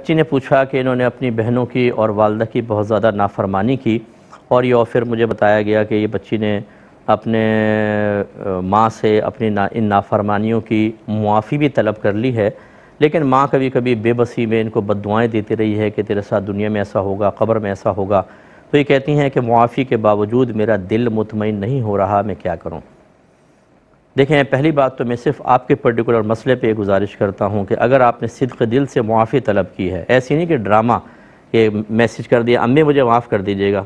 बच्ची ने पूछा कि इन्होंने अपनी बहनों की और वालदा की बहुत ज़्यादा नाफरमानी की और ये फिर मुझे बताया गया कि ये बच्ची ने अपने माँ से अपनी ना इन नाफरमानियों की मुआफ़ी भी तलब कर ली है लेकिन माँ कभी कभी बेबसी में इनको बद दुआएँ देती रही है कि तेरे साथ दुनिया में ऐसा होगा कब्र में ऐसा होगा तो ये कहती हैं कि मुआफ़ी के बावजूद मेरा दिल मुतमिन नहीं हो रहा मैं क्या करूँ देखें पहली बात तो मैं सिर्फ आपके पर्टिकुलर मसले पे गुजारिश करता हूँ कि अगर आपने सिद्क दिल से मुआफ़ी तलब की है ऐसी नहीं कि ड्रामा के मैसेज कर दिया अम्मी मुझे माफ़ कर दीजिएगा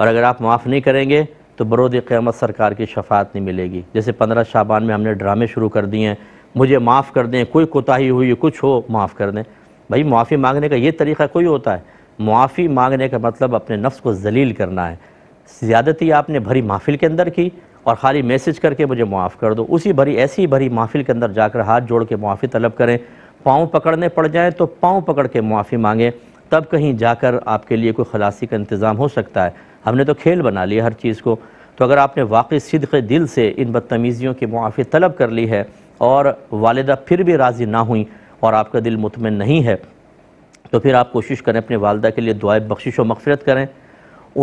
और अगर आप माफ़ नहीं करेंगे तो बरोद क़्यामत सरकार की शफात नहीं मिलेगी जैसे पंद्रह शाबान में हमने ड्रामे शुरू कर दिए हैं मुझे माफ़ कर दें कोई कोताही हुई कुछ हो माफ़ कर दें भाई मुआफ़ी मांगने का ये तरीक़ा कोई होता है मुआफ़ी मांगने का मतलब अपने नफ्स को जलील करना है ज़्यादती आपने भरी महफिल के अंदर की और ख़ाली मैसेज करके मुझे माफ़ कर दो उसी भरी ऐसी भरी महफिल के अंदर जाकर हाथ जोड़ के मुआफ़ी तलब करें पाँव पकड़ने पड़ जाएँ तो पाँव पकड़ के मुआफ़ी मांगें तब कहीं जाकर आपके लिए कोई खलासी का इंतज़ाम हो सकता है हमने तो खेल बना लिया हर चीज़ को तो अगर आपने वाकई सिद्क दिल से इन बदतमीज़ियों की मुआफ़ी तलब कर ली है और वालदा फिर भी राज़ी ना हुई और आपका दिल मुतमिन नहीं है तो फिर आप कोशिश करें अपने वालदा के लिए दुआ बख्शिश व मगफरत करें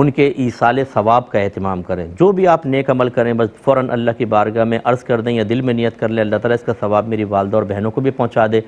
उनके ईसाल सवाब का अहतमाम करें जो भी आप नेक अमल करें बस फ़ौर अल्लाह की बारगाह में अर्ज़ कर दें या दिल में नियत कर लें अल्लाह ताली इसका सवाब मेरी वालदा और बहनों को भी पहुँचा दे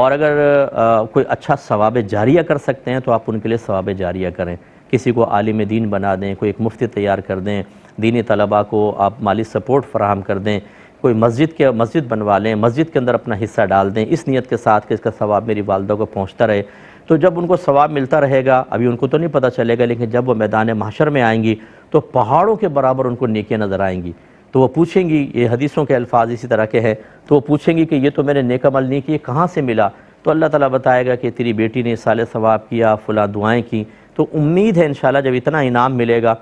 और अगर आ, कोई अच्छा सवाब जारिया कर सकते हैं तो आप उनके लिए सवाब जारिया करें किसी को आलिम दीन बना दें कोई एक मुफ्ती तैयार कर दें दीनी तलबा को आप माली सपोर्ट फ्राहम कर दें कोई मस्जिद के मस्जिद बनवा लें मस्जिद के अंदर अपना हिस्सा डाल दें इस नीयत के साथ कि इसका सवाब मेरी वालदा को पहुँचता रहे तो जब उनको सवाब मिलता रहेगा अभी उनको तो नहीं पता चलेगा लेकिन जब वो मैदान महाशर में आएंगी तो पहाड़ों के बराबर उनको नेकियाँ नज़र आएंगी तो वो पूछेंगी ये हदीसों के अल्फाज इसी तरह के हैं तो वो पूछेंगी कि ये तो मैंने नेक अमल नहीं किए कहाँ से मिला तो अल्लाह ताला बताएगा कि तेरी बेटी ने साल सवाब किया फला दुआएं की तो उम्मीद है इन जब इतना इनाम मिलेगा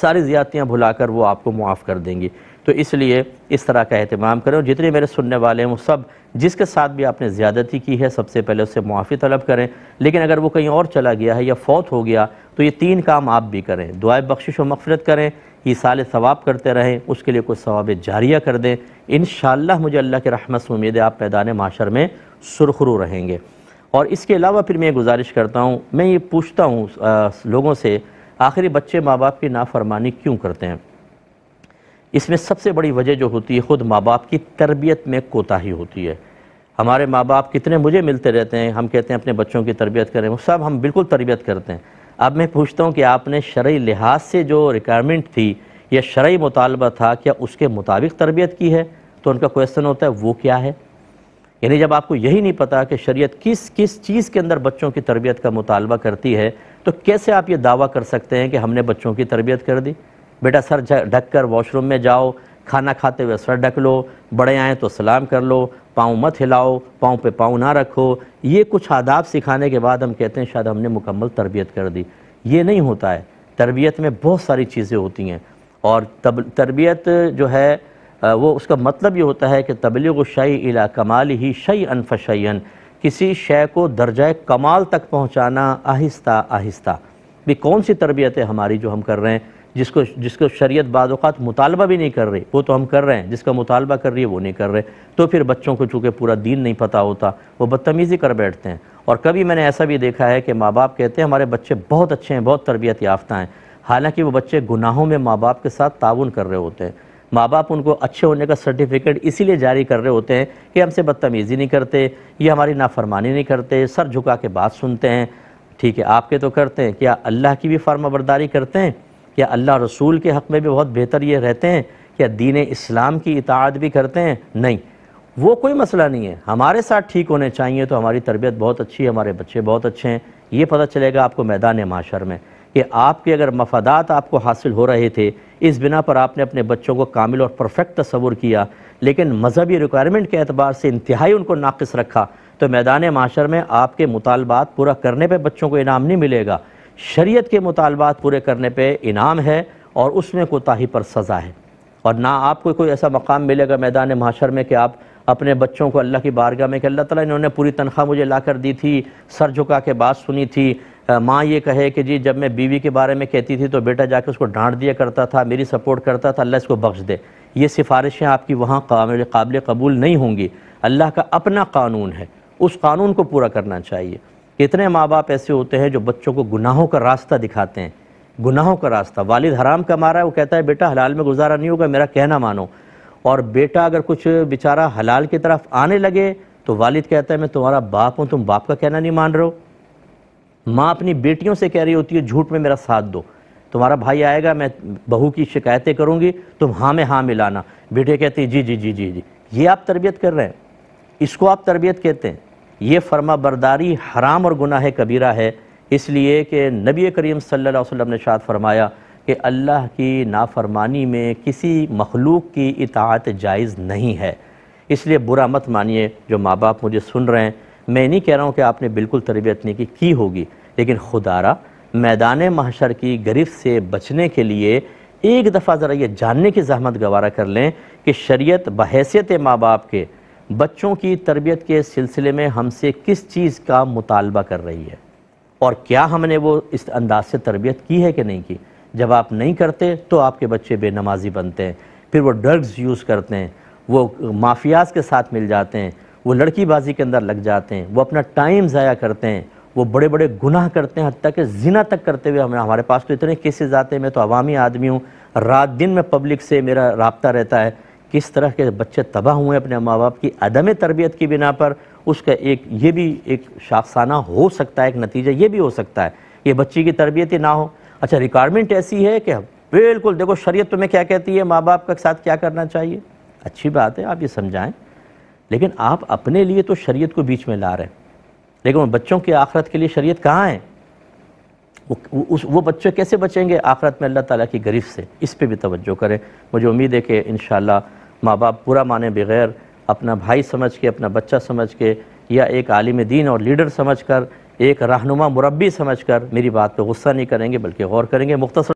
सारी ज़्यादतियाँ भुलाकर वो आपको मुआफ़ कर देंगी तो इसलिए इस तरह का अहतमाम करें और जितने मेरे सुनने वाले हैं वो सब जिसके साथ भी आपने ज़्यादती की है सबसे पहले उससे मुआफ़ी तलब करें लेकिन अगर वो कहीं और चला गया है या फौत हो गया तो ये तीन काम आप भी करें दुआ बख्शिश व मफ़रत करें ये साल सवाब करते रहें उसके लिए कुछ सवाब जारिया कर दें इन मुझे अल्लाह के रहमत से उम्मीद है आप मैदान माशर में सुरखरू रहेंगे और इसके अलावा फिर मैं गुजारिश करता हूँ मैं ये पूछता हूँ लोगों से आखिरी बच्चे माँ बाप की नाफरमानी क्यों करते हैं इसमें सबसे बड़ी वजह जो होती है ख़ुद माँ बाप की तरबियत में कोताही होती है हमारे माँ बाप कितने मुझे मिलते रहते हैं हम कहते हैं अपने बच्चों की तरबियत करें सब हम बिल्कुल तरबियत करते हैं अब मैं पूछता हूँ कि आपने शर्य लिहाज से जो रिक्वायरमेंट थी या शर्य मुतालबा था क्या उसके मुताबिक तरबियत की है तो उनका क्वेश्चन होता है वो क्या है यानी जब आपको यही नहीं पता कि शरीयत किस किस चीज़ के अंदर बच्चों की तरबियत का मुतालबा करती है तो कैसे आप ये दावा कर सकते हैं कि हमने बच्चों की तरबियत कर दी बेटा सर ढक कर वॉशरूम में जाओ खाना खाते हुए सर ढक लो बड़े आएँ तो सलाम कर लो पाँव मत हिलाओ पाँव पे पाँव ना रखो ये कुछ आदाब सिखाने के बाद हम कहते हैं शायद हमने मुकम्मल तरबियत कर दी ये नहीं होता है तरबियत में बहुत सारी चीज़ें होती हैं और तब तरबियत जो है वो उसका मतलब ये होता है कि तबलीग शई इला कमाल ही शई अनफशन किसी शय को दर्जा कमाल तक पहुँचाना आहिस्ता आहिस्ता भी कौन सी तरबियत है हमारी जो हम कर रहे हैं जिसको जिसको शरीयत बाद मुतालबा भी नहीं कर रही वो तो हम कर रहे हैं जिसका मुतालबा कर रही है वो नहीं कर रहे तो फिर बच्चों को चूँकि पूरा दीन नहीं पता होता वो बदतमीज़ी कर बैठते हैं और कभी मैंने ऐसा भी देखा है कि माँ बाप कहते हैं हमारे बच्चे बहुत अच्छे हैं बहुत तरबियत याफ्ता हैं हालांकि वो बच्चे गुनाहों में माँ बाप के साथ ताउन कर रहे होते हैं माँ बाप उनको अच्छे होने का सर्टिफिकेट इसीलिए जारी कर रहे होते हैं कि हमसे बदतमीज़ी नहीं करते ये हमारी नाफरमानी नहीं करते सर झुका के बात सुनते हैं ठीक है आपके तो करते हैं क्या अल्लाह की भी फर्मा बरदारी करते हैं या अल्लाह रसूल के हक़ में भी बहुत बेहतर ये रहते हैं या दीन इस्लाम की इतात भी करते हैं नहीं वो कोई मसला नहीं है हमारे साथ ठीक होने चाहिए तो हमारी तरबियत बहुत अच्छी है हमारे बच्चे बहुत अच्छे हैं ये पता चलेगा आपको मैदान माशर में कि आपके अगर मफादात आपको हासिल हो रहे थे इस बिना पर आपने अपने बच्चों को कामिल और परफेक्ट तस्वुर किया लेकिन मजहबी रिक्वायरमेंट के अतबार से इंतहाई उनको नाकस रखा तो मैदान माशर में आपके मुतालबात पूरा करने पर बच्चों को इनाम नहीं मिलेगा शरीयत के मुतालबात पूरे करने पे इनाम है और उसमें कोताही पर सज़ा है और ना आपको कोई ऐसा मकाम मिलेगा मैदान माशर में कि आप अपने बच्चों को अल्लाह की बारगाह में कि अल्लाह ताला इन्होंने पूरी तनख्वाह मुझे ला कर दी थी सर झुका के बात सुनी थी माँ ये कहे कि जी जब मैं बीवी के बारे में कहती थी तो बेटा जाके उसको डांट दिया करता था मेरी सपोर्ट करता था अल्लाह इसको बख्श दे ये सिफारिशें आपकी वहाँ काबिल कबूल नहीं होंगी अल्लाह का अपना कानून है उस कानून को पूरा करना चाहिए कितने माँ बाप ऐसे होते हैं जो बच्चों को गुनाहों का रास्ता दिखाते हैं गुनाहों का रास्ता वालिद हराम कमा रहा है वो कहता है बेटा हलाल में गुजारा नहीं होगा मेरा कहना मानो और बेटा अगर कुछ बेचारा हलाल की तरफ आने लगे तो वालिद कहता है मैं तुम्हारा बाप हूँ तुम बाप का कहना नहीं मान रहे हो माँ अपनी बेटियों से कह रही होती है झूठ में मेरा साथ दो तुम्हारा भाई आएगा मैं बहू की शिकायतें करूँगी तुम हाँ में हाँ मिलाना बेटे कहते हैं जी जी जी जी जी ये आप तरबियत कर रहे हैं इसको आप तरबियत कहते हैं ये फरमा बरदारी हराम और गुनाह कबीरा है इसलिए कि नबी करीम सल्लल्लाहु अलैहि वसल्लम ने शाद फरमाया कि अल्लाह की नाफरमानी में किसी मखलूक की इतात जायज़ नहीं है इसलिए बुरा मत मानिए जो माँ बाप मुझे सुन रहे हैं मैं नहीं कह रहा हूँ कि आपने बिल्कुल तरबियत नहीं की, की होगी लेकिन खुदारा मैदान महशर की गरिफ से बचने के लिए एक दफ़ा ज़रा ये जानने की जहमत गवारा कर लें कि शरीयत बहसीत माँ बाप के बच्चों की तरबियत के सिलसिले में हमसे किस चीज़ का मुतालबा कर रही है और क्या हमने वो इस अंदाज से तरबियत की है कि नहीं की जब आप नहीं करते तो आपके बच्चे बेनमाजी बनते हैं फिर वो ड्रग्स यूज़ करते हैं वो माफियाज के साथ मिल जाते हैं वो लड़कीबाजी के अंदर लग जाते हैं वो अपना टाइम ज़ाया करते हैं वो बड़े बड़े गुनाह करते हैं हती कि जिना तक करते हुए हमें हमारे पास तो इतने केसेज आते हैं मैं तो अवामी आदमी हूँ रात दिन में पब्लिक से मेरा रबता रहता है किस तरह के बच्चे तबाह हुए अपने माँ बाप की अदम तरबियत की बिना पर उसका एक ये भी एक शाफसाना हो सकता है एक नतीजा ये भी हो सकता है ये बच्ची की तरबियत ही ना हो अच्छा रिक्वायरमेंट ऐसी है कि बिल्कुल देखो शरीयत तुम्हें क्या कहती है माँ बाप के साथ क्या करना चाहिए अच्छी बात है आप ये समझाएं लेकिन आप अपने लिए तो शरीयत को बीच में ला रहे हैं लेकिन बच्चों की आखरत के लिए शरीयत कहाँ है वो उस वो बच्चे कैसे बचेंगे आखरत में अल्लाह ताला की गरीब से इस पर भी तवज्जो करें मुझे उम्मीद है कि इन माँ बाप पूरा माने बगैर अपना भाई समझ के अपना बच्चा समझ के या एक आलिम दीन और लीडर समझ कर एक रहनुमा मुरबी समझ कर मेरी बात पर गुस्सा नहीं करेंगे बल्कि गौर करेंगे मुख्तर